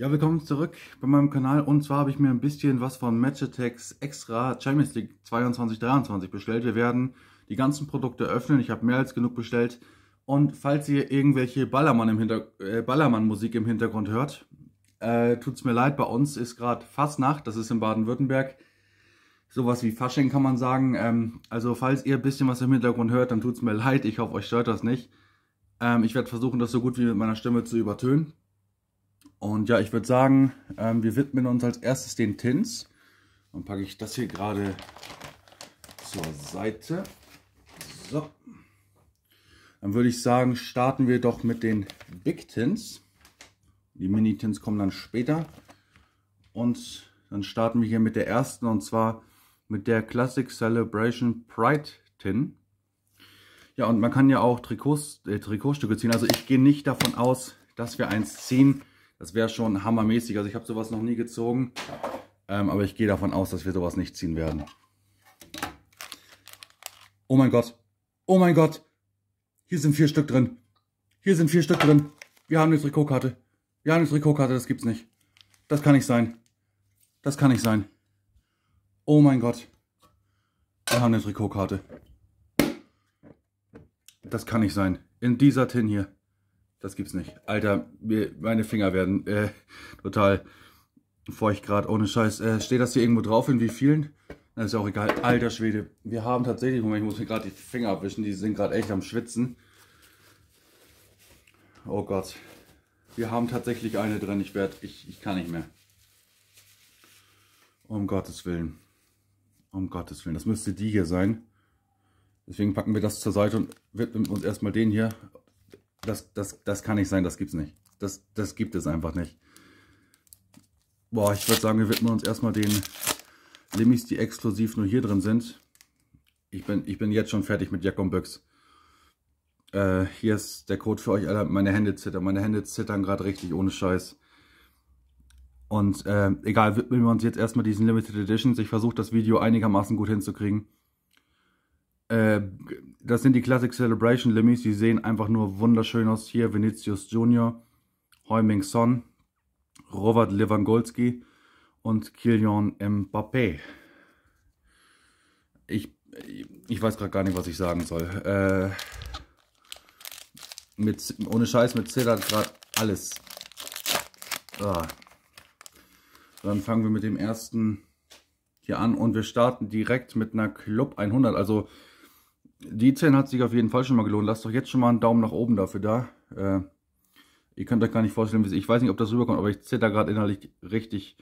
Ja, willkommen zurück bei meinem Kanal und zwar habe ich mir ein bisschen was von Match Attacks Extra Champions League 22-23 bestellt. Wir werden die ganzen Produkte öffnen, ich habe mehr als genug bestellt und falls ihr irgendwelche äh, Ballermann-Musik im, äh, Ballermann im Hintergrund hört, äh, tut es mir leid, bei uns ist gerade Fastnacht, das ist in Baden-Württemberg, sowas wie Fasching kann man sagen. Ähm, also falls ihr ein bisschen was im Hintergrund hört, dann tut es mir leid, ich hoffe euch stört das nicht. Ähm, ich werde versuchen, das so gut wie mit meiner Stimme zu übertönen. Und ja, ich würde sagen, ähm, wir widmen uns als erstes den Tins. Dann packe ich das hier gerade zur Seite. So. Dann würde ich sagen, starten wir doch mit den Big Tins. Die Mini-Tins kommen dann später. Und dann starten wir hier mit der ersten und zwar mit der Classic Celebration Pride Tin. Ja, und man kann ja auch Trikots, äh, Trikotstücke ziehen. Also ich gehe nicht davon aus, dass wir eins ziehen, das wäre schon hammermäßig. Also ich habe sowas noch nie gezogen. Ähm, aber ich gehe davon aus, dass wir sowas nicht ziehen werden. Oh mein Gott. Oh mein Gott. Hier sind vier Stück drin. Hier sind vier Stück drin. Wir haben eine Trikotkarte. Wir haben eine Trikotkarte, das gibt's nicht. Das kann nicht sein. Das kann nicht sein. Oh mein Gott. Wir haben eine Trikotkarte. Das kann nicht sein. In dieser Tin hier. Das gibt's nicht. Alter, mir, meine Finger werden äh, total feucht gerade. Ohne Scheiß. Äh, steht das hier irgendwo drauf? In wie vielen? Das ist ja auch egal. Alter Schwede. Wir haben tatsächlich, Moment, ich muss mir gerade die Finger abwischen. Die sind gerade echt am Schwitzen. Oh Gott. Wir haben tatsächlich eine drin. Ich werde, ich, ich kann nicht mehr. Um Gottes Willen. Um Gottes Willen. Das müsste die hier sein. Deswegen packen wir das zur Seite und widmen uns erstmal den hier. Das, das, das kann nicht sein, das gibt's nicht. Das, das gibt es einfach nicht. Boah, ich würde sagen, wir widmen uns erstmal den Limmis, die exklusiv nur hier drin sind. Ich bin, ich bin jetzt schon fertig mit Jack Büchs. Äh, hier ist der Code für euch alle. Meine Hände zittern. Meine Hände zittern gerade richtig ohne Scheiß. Und äh, egal, widmen wir uns jetzt erstmal diesen Limited Editions. Ich versuche das Video einigermaßen gut hinzukriegen. Äh, das sind die Classic Celebration Limits. Die sehen einfach nur wunderschön aus hier. Vinicius Junior, Heuming Son, Robert Lewandowski und Kylian Mbappé. Ich, ich weiß gerade gar nicht, was ich sagen soll. Äh, mit, ohne Scheiß, mit Zillert gerade alles. Ah. Dann fangen wir mit dem ersten hier an und wir starten direkt mit einer Club 100. Also die 10 hat sich auf jeden Fall schon mal gelohnt. Lasst doch jetzt schon mal einen Daumen nach oben dafür da. Äh, ihr könnt euch gar nicht vorstellen, wie ich weiß nicht, ob das rüberkommt, aber ich zitter gerade innerlich richtig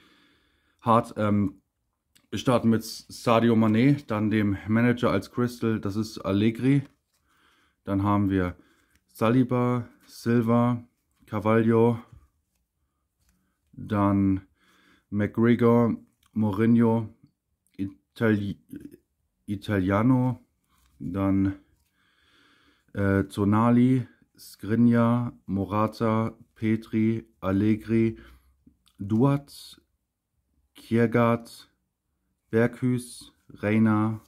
hart. Ähm, wir starten mit Sadio Mané, dann dem Manager als Crystal, das ist Allegri. Dann haben wir Saliba, Silva, Cavaglio, dann McGregor, Mourinho, Itali Italiano, dann äh, Zonali, Skriniar, Morata, Petri, Allegri, Duat, Kiergaard, Berghüß, Reina,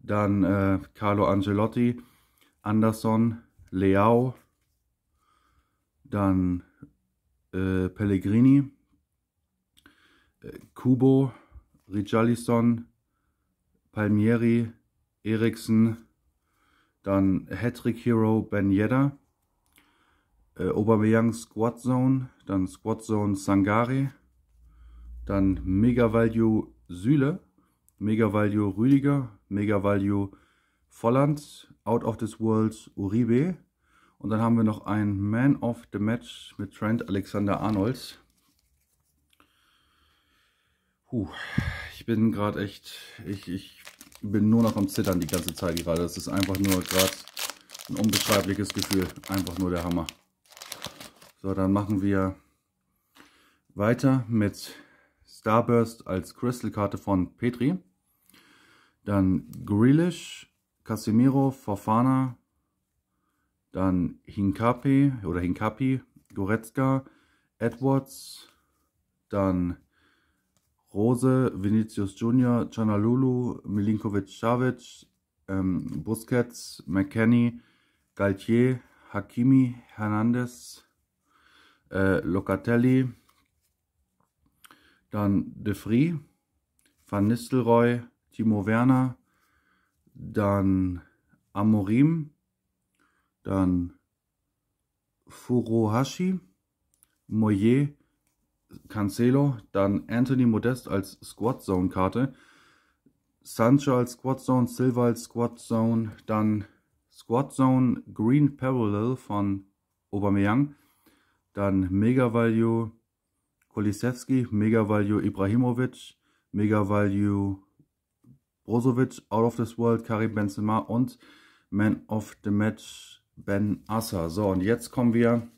dann äh, Carlo Angelotti, Anderson, Leao, dann äh, Pellegrini, äh, Kubo, Richarlison, Palmieri, Eriksen, dann Hattrick Hero Ben Yedder, äh, Aubameyang Squad Zone, dann Squad Zone Sangare, dann Mega Value Süle, Mega Value Rüdiger, Mega Value Volland, Out of this World Uribe und dann haben wir noch ein Man of the Match mit Trent Alexander-Arnold. Puh, ich bin gerade echt, ich, ich bin nur noch am Zittern die ganze Zeit gerade. Das ist einfach nur gerade ein unbeschreibliches Gefühl. Einfach nur der Hammer. So, dann machen wir weiter mit Starburst als Crystal-Karte von Petri. Dann Grealish, Casemiro, Fofana, dann Hinkapi oder Hinkapi, Goretzka, Edwards, dann Rose, Vinicius Junior, Chanalulu, Milinkovic-Savic, ähm, Busquets, McKenny, Galtier, Hakimi, Hernandez, äh, Locatelli, dann De Vries, Van Nistelrooy, Timo Werner, dann Amorim, dann Furohashi, Moyer, Cancelo, dann Anthony Modest als Squad Zone Karte, Sancho als Squad Zone, Silva als Squad Zone, dann Squad Zone Green Parallel von Aubameyang, dann Mega Value Kolisewski, Mega Value Ibrahimovic, Mega Value Brozovic, Out of this World Karim Benzema und Man of the Match Ben Assa. So, und jetzt kommen wir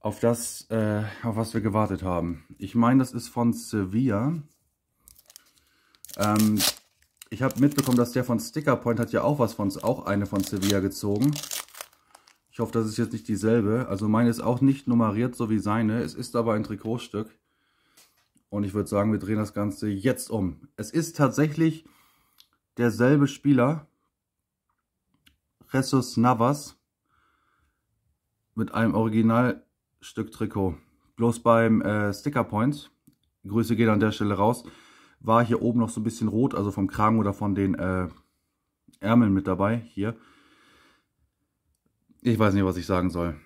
auf das, äh, auf was wir gewartet haben. Ich meine, das ist von Sevilla. Ähm, ich habe mitbekommen, dass der von Stickerpoint hat ja auch was von, auch eine von Sevilla gezogen. Ich hoffe, das ist jetzt nicht dieselbe. Also meine ist auch nicht nummeriert, so wie seine. Es ist aber ein Trikotstück. Und ich würde sagen, wir drehen das Ganze jetzt um. Es ist tatsächlich derselbe Spieler. Jesus Navas. Mit einem Original Stück Trikot. Bloß beim äh, Sticker Point, Grüße gehen an der Stelle raus, war hier oben noch so ein bisschen rot, also vom Kragen oder von den äh, Ärmeln mit dabei. Hier. Ich weiß nicht, was ich sagen soll.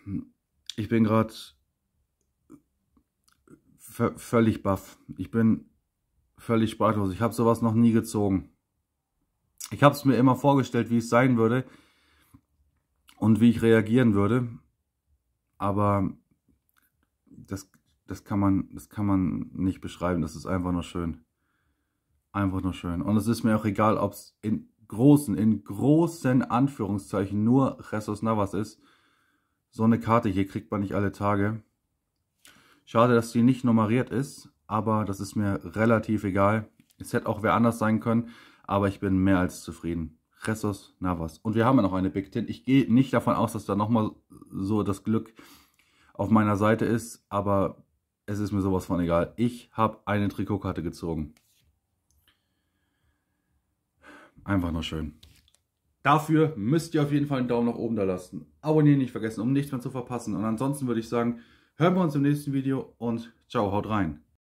Ich bin gerade völlig baff. Ich bin völlig sprachlos. Ich habe sowas noch nie gezogen. Ich habe es mir immer vorgestellt, wie es sein würde und wie ich reagieren würde. Aber das, das, kann man, das kann man nicht beschreiben. Das ist einfach nur schön. Einfach nur schön. Und es ist mir auch egal, ob es in großen, in großen Anführungszeichen nur Restos Navas ist. So eine Karte hier kriegt man nicht alle Tage. Schade, dass sie nicht nummeriert ist, aber das ist mir relativ egal. Es hätte auch wer anders sein können, aber ich bin mehr als zufrieden. Restos Navas. Und wir haben ja noch eine Big Ten. Ich gehe nicht davon aus, dass da nochmal so das Glück auf meiner Seite ist, aber es ist mir sowas von egal. Ich habe eine Trikotkarte gezogen. Einfach nur schön. Dafür müsst ihr auf jeden Fall einen Daumen nach oben da lassen. Abonnieren nicht vergessen, um nichts mehr zu verpassen. Und ansonsten würde ich sagen, hören wir uns im nächsten Video und ciao, haut rein.